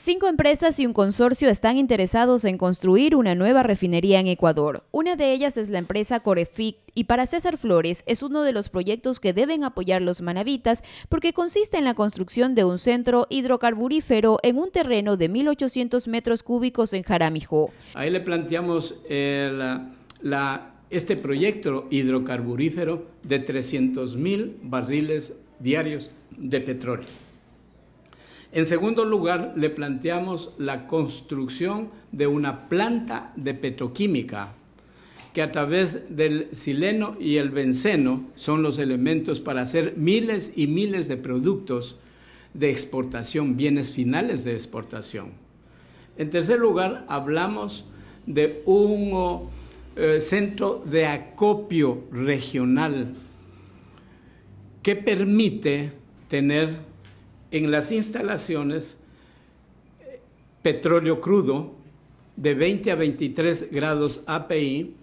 Cinco empresas y un consorcio están interesados en construir una nueva refinería en Ecuador. Una de ellas es la empresa Corefic y para César Flores es uno de los proyectos que deben apoyar los manavitas porque consiste en la construcción de un centro hidrocarburífero en un terreno de 1.800 metros cúbicos en Jaramijo. Ahí le planteamos eh, este proyecto hidrocarburífero de 300.000 barriles diarios de petróleo. En segundo lugar, le planteamos la construcción de una planta de petroquímica que a través del sileno y el benceno son los elementos para hacer miles y miles de productos de exportación, bienes finales de exportación. En tercer lugar, hablamos de un eh, centro de acopio regional que permite tener en las instalaciones eh, petróleo crudo de 20 a 23 grados API,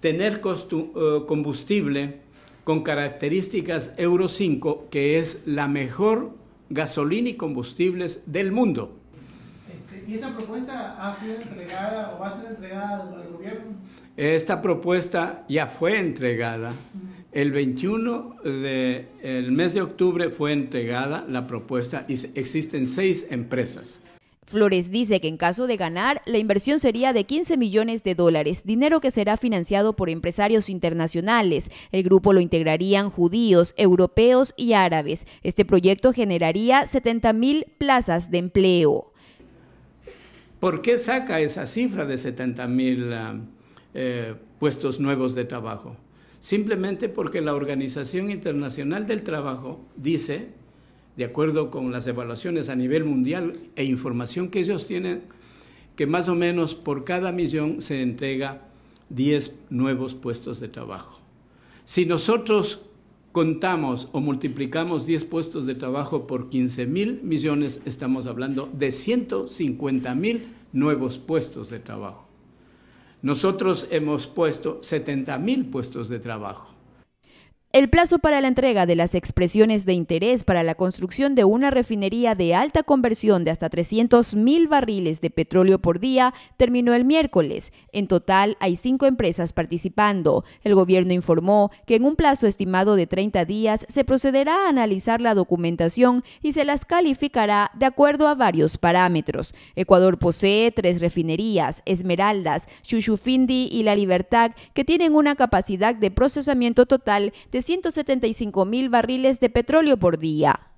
tener eh, combustible con características Euro 5, que es la mejor gasolina y combustibles del mundo. Este, ¿Y esta propuesta ha sido entregada o va a ser entregada al gobierno? Esta propuesta ya fue entregada. El 21 del mes de octubre fue entregada la propuesta y existen seis empresas. Flores dice que en caso de ganar, la inversión sería de 15 millones de dólares, dinero que será financiado por empresarios internacionales. El grupo lo integrarían judíos, europeos y árabes. Este proyecto generaría 70 mil plazas de empleo. ¿Por qué saca esa cifra de 70 mil eh, puestos nuevos de trabajo? simplemente porque la Organización Internacional del Trabajo dice, de acuerdo con las evaluaciones a nivel mundial e información que ellos tienen, que más o menos por cada millón se entrega 10 nuevos puestos de trabajo. Si nosotros contamos o multiplicamos 10 puestos de trabajo por 15 mil millones, estamos hablando de 150 mil nuevos puestos de trabajo. Nosotros hemos puesto 70 mil puestos de trabajo. El plazo para la entrega de las expresiones de interés para la construcción de una refinería de alta conversión de hasta 300.000 barriles de petróleo por día terminó el miércoles. En total hay cinco empresas participando. El gobierno informó que en un plazo estimado de 30 días se procederá a analizar la documentación y se las calificará de acuerdo a varios parámetros. Ecuador posee tres refinerías, Esmeraldas, Chuchufindi y La Libertad, que tienen una capacidad de procesamiento total de 175.000 mil barriles de petróleo por día.